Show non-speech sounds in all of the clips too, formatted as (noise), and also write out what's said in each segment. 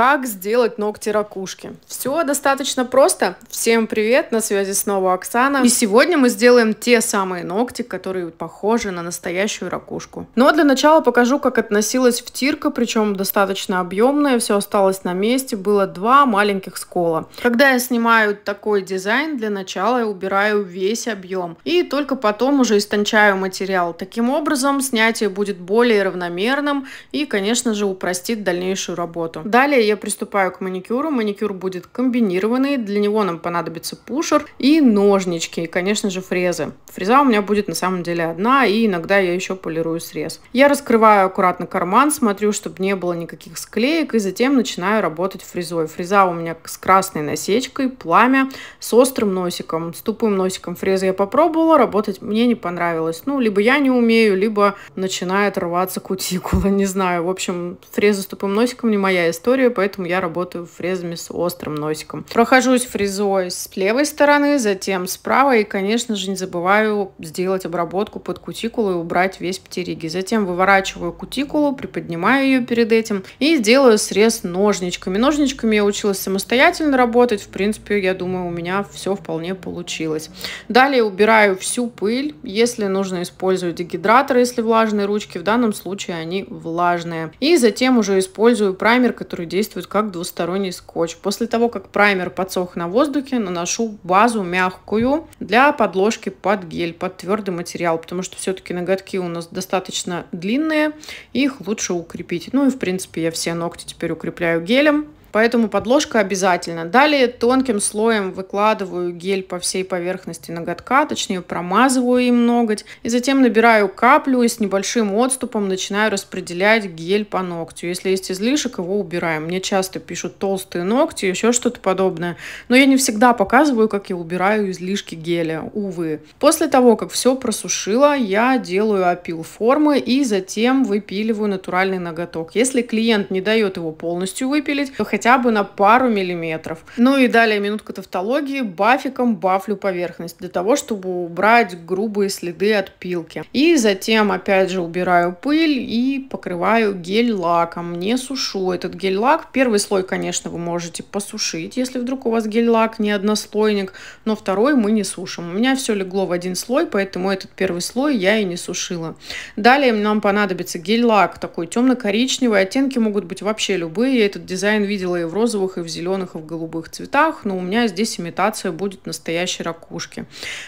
Как сделать ногти ракушки? Все достаточно просто. Всем привет, на связи снова Оксана. И сегодня мы сделаем те самые ногти, которые похожи на настоящую ракушку. Но для начала покажу, как относилась втирка, причем достаточно объемная, все осталось на месте, было два маленьких скола. Когда я снимаю такой дизайн, для начала я убираю весь объем и только потом уже истончаю материал. Таким образом снятие будет более равномерным и, конечно же, упростит дальнейшую работу. Далее я приступаю к маникюру. Маникюр будет комбинированный. Для него нам понадобится пушер и ножнички. И, конечно же, фрезы. Фреза у меня будет на самом деле одна. И иногда я еще полирую срез. Я раскрываю аккуратно карман, смотрю, чтобы не было никаких склеек. И затем начинаю работать фрезой. Фреза у меня с красной насечкой, пламя, с острым носиком. С тупым носиком фрезы я попробовала. Работать мне не понравилось. Ну, либо я не умею, либо начинает рваться кутикула. (laughs) Не знаю. В общем, фреза с тупым носиком не моя история историю, поэтому я работаю фрезами с острым носиком. Прохожусь фрезой с левой стороны, затем справа и, конечно же, не забываю сделать обработку под кутикулу и убрать весь птериги. Затем выворачиваю кутикулу, приподнимаю ее перед этим и делаю срез ножничками. Ножничками я училась самостоятельно работать, в принципе, я думаю, у меня все вполне получилось. Далее убираю всю пыль, если нужно использую дегидратор, если влажные ручки, в данном случае они влажные. И затем уже использую праймер, который действует действует как двусторонний скотч. После того, как праймер подсох на воздухе, наношу базу мягкую для подложки под гель, под твердый материал, потому что все-таки ноготки у нас достаточно длинные, их лучше укрепить. Ну и, в принципе, я все ногти теперь укрепляю гелем. Поэтому подложка обязательно. Далее тонким слоем выкладываю гель по всей поверхности ноготка, точнее промазываю им ноготь. И затем набираю каплю и с небольшим отступом начинаю распределять гель по ногтю. Если есть излишек, его убираем. Мне часто пишут толстые ногти, еще что-то подобное. Но я не всегда показываю, как я убираю излишки геля, увы. После того, как все просушила, я делаю опил формы и затем выпиливаю натуральный ноготок. Если клиент не дает его полностью выпилить, то хотя хотя бы на пару миллиметров. Ну и далее минутка тавтологии. Бафиком бафлю поверхность для того, чтобы убрать грубые следы от пилки. И затем опять же убираю пыль и покрываю гель-лаком. Не сушу этот гель-лак. Первый слой, конечно, вы можете посушить, если вдруг у вас гель-лак не однослойник, но второй мы не сушим. У меня все легло в один слой, поэтому этот первый слой я и не сушила. Далее нам понадобится гель-лак такой темно-коричневый. Оттенки могут быть вообще любые. Я этот дизайн видела видела и в розовых, и в зеленых, и в голубых цветах, но у меня здесь имитация будет настоящей ракушки.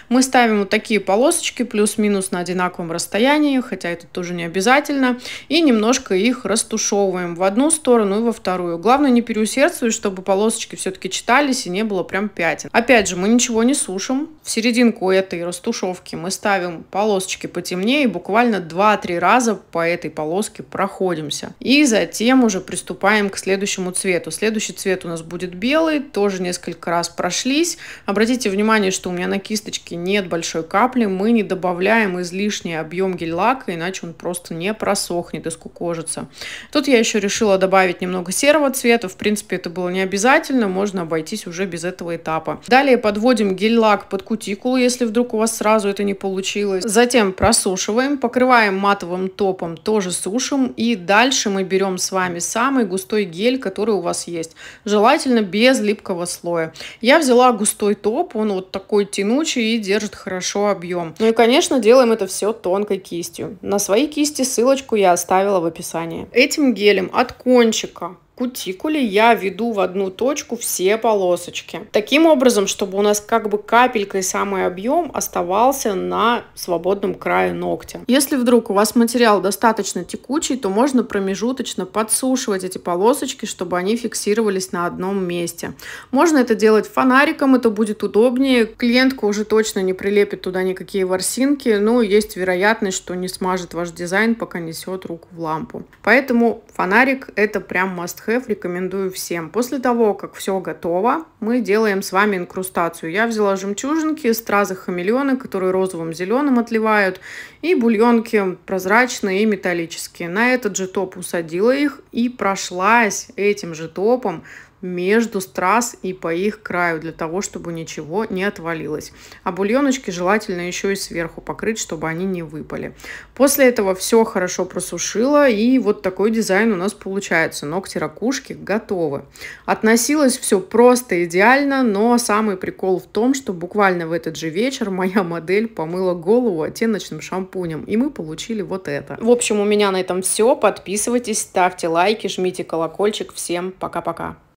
Мы ставим вот такие полосочки плюс-минус на одинаковом расстоянии, хотя это тоже не обязательно, и немножко их растушевываем в одну сторону и во вторую. Главное не переусердствовать, чтобы полосочки все-таки читались и не было прям пятен. Опять же, мы ничего не сушим. В серединку этой растушевки мы ставим полосочки потемнее и буквально 2-3 раза по этой полоске проходимся. И затем уже приступаем к следующему цвету. Следующий цвет у нас будет белый, тоже несколько раз прошлись. Обратите внимание, что у меня на кисточке нет большой капли, мы не добавляем излишний объем гель-лака, иначе он просто не просохнет и скукожится. Тут я еще решила добавить немного серого цвета, в принципе это было не обязательно, можно обойтись уже без этого этапа. Далее подводим гель-лак под кутикулу, если вдруг у вас сразу это не получилось. Затем просушиваем, покрываем матовым топом, тоже сушим и дальше мы берем с вами самый густой гель, который у вас есть. Желательно без липкого слоя. Я взяла густой топ, он вот такой тянучий и держит хорошо объем. Ну и, конечно, делаем это все тонкой кистью. На своей кисти ссылочку я оставила в описании. Этим гелем от кончика кутикуле я веду в одну точку все полосочки. Таким образом, чтобы у нас как бы капелькой самый объем оставался на свободном крае ногтя. Если вдруг у вас материал достаточно текучий, то можно промежуточно подсушивать эти полосочки, чтобы они фиксировались на одном месте. Можно это делать фонариком, это будет удобнее. Клиентка уже точно не прилепит туда никакие ворсинки, но есть вероятность, что не смажет ваш дизайн, пока несет руку в лампу. Поэтому фонарик это прям must have МКФ рекомендую всем. После того, как все готово, мы делаем с вами инкрустацию. Я взяла жемчужинки, стразы хамелеоны, которые розовым зеленым отливают, и бульонки прозрачные и металлические. На этот же топ усадила их и прошлась этим же топом между страз и по их краю, для того, чтобы ничего не отвалилось. А бульоночки желательно еще и сверху покрыть, чтобы они не выпали. После этого все хорошо просушила, и вот такой дизайн у нас получается. Ногти ракушки готовы. Относилось все просто идеально, но самый прикол в том, что буквально в этот же вечер моя модель помыла голову оттеночным шампунем, и мы получили вот это. В общем, у меня на этом все. Подписывайтесь, ставьте лайки, жмите колокольчик. Всем пока-пока.